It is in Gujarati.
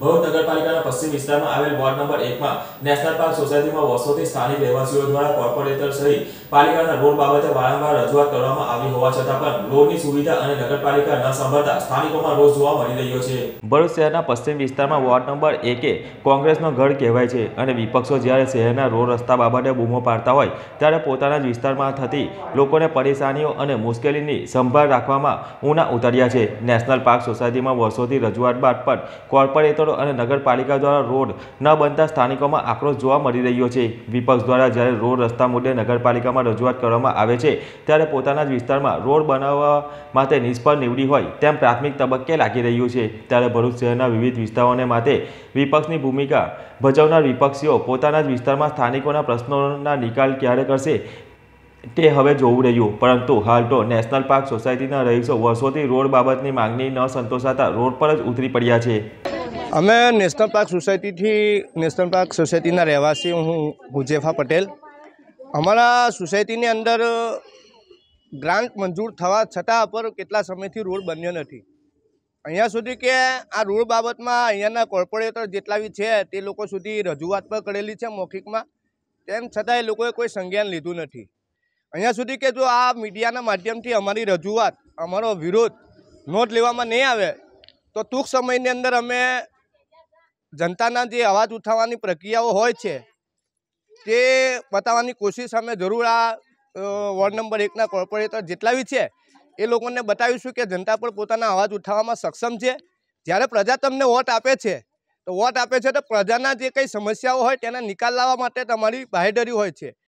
ભરૂચ નગરપાલિકાના પશ્ચિમ વિસ્તારમાં આવેલ વોર્ડ નંબર એકમાં નેશનલ પાર્ક સોસાયટીમાં વર્ષોથી સ્થાનિક રહેવાસીઓ દ્વારા કોર્પોરેટર સહિત પાલિકાના રોડ બાબતે વારંવાર રજૂઆત કરવામાં આવી હોવા છતાં પણ રોડની સુવિધા અને નગરપાલિકા ન સંભાળતા સ્થાનિકોમાં રોષ જોવા મળી રહ્યો છે ભરૂચ શહેરના પશ્ચિમ વિસ્તારમાં વોર્ડ નંબર એકે કોંગ્રેસનો ગઢ કહેવાય છે અને વિપક્ષો જ્યારે શહેરના રોડ રસ્તા બાબતે બૂમો પાડતા હોય ત્યારે પોતાના જ વિસ્તારમાં થતી લોકોને પરેશાનીઓ અને મુશ્કેલીની સંભાળ રાખવામાં ઊના ઉતર્યા છે નેશનલ પાર્ક સોસાયટીમાં વર્ષોથી રજૂઆત બાદ પણ કોર્પોરેટરો હોસ્પિટલો અને નગરપાલિકા દ્વારા રોડ ન બનતા સ્થાનિકોમાં આક્રોશ જોવા મળી રહ્યો છે વિપક્ષ દ્વારા જ્યારે રોડ રસ્તા મુદ્દે નગરપાલિકામાં રજૂઆત કરવામાં આવે છે ત્યારે પોતાના જ વિસ્તારમાં રોડ બનાવવા માટે નિષ્ફળ નીવડી હોય તેમ પ્રાથમિક તબક્કે લાગી રહ્યું છે ત્યારે ભરૂચ શહેરના વિવિધ વિસ્તારોને માટે વિપક્ષની ભૂમિકા ભજવનાર વિપક્ષીઓ પોતાના જ વિસ્તારમાં સ્થાનિકોના પ્રશ્નોના નિકાલ ક્યારે કરશે તે હવે જોવું રહ્યું પરંતુ હાલ તો નેશનલ પાર્ક સોસાયટીના રહીશો વર્ષોથી રોડ બાબતની માંગણી ન સંતોષાતા રોડ પર જ ઉતરી પડ્યા છે અમે નેશનલ પાર્ક સોસાયટીથી નેશનલ પાર્ક સોસાયટીના રહેવાસી હું હુજેફા પટેલ અમારા સોસાયટીની અંદર ગ્રાન્ટ મંજૂર થવા છતાં પર કેટલા સમયથી રોડ બન્યો નથી અહીંયા સુધી કે આ રોડ બાબતમાં અહીંયાના કોર્પોરેટર જેટલા બી છે તે લોકો સુધી રજૂઆત પણ કરેલી છે મૌખિકમાં તેમ છતાં એ લોકોએ કોઈ સંજ્ઞાન લીધું નથી અહીંયા સુધી કે જો આ મીડિયાના માધ્યમથી અમારી રજૂઆત અમારો વિરોધ નોંધ લેવામાં નહીં આવે તો ટૂંક સમયની અંદર અમે જનતાના જે અવાજ ઉઠાવવાની પ્રક્રિયાઓ હોય છે તે બતાવવાની કોશિશ અમે જરૂર આ વોર્ડ નંબર એકના કોર્પોરેટર જેટલા બી છે એ લોકોને બતાવીશું કે જનતા પણ પોતાના અવાજ ઉઠાવવામાં સક્ષમ છે જ્યારે પ્રજા તમને વોટ આપે છે તો વોટ આપે છે તો પ્રજાના જે કંઈ સમસ્યાઓ હોય તેના નિકાલ લાવવા માટે તમારી બાહેધરી હોય છે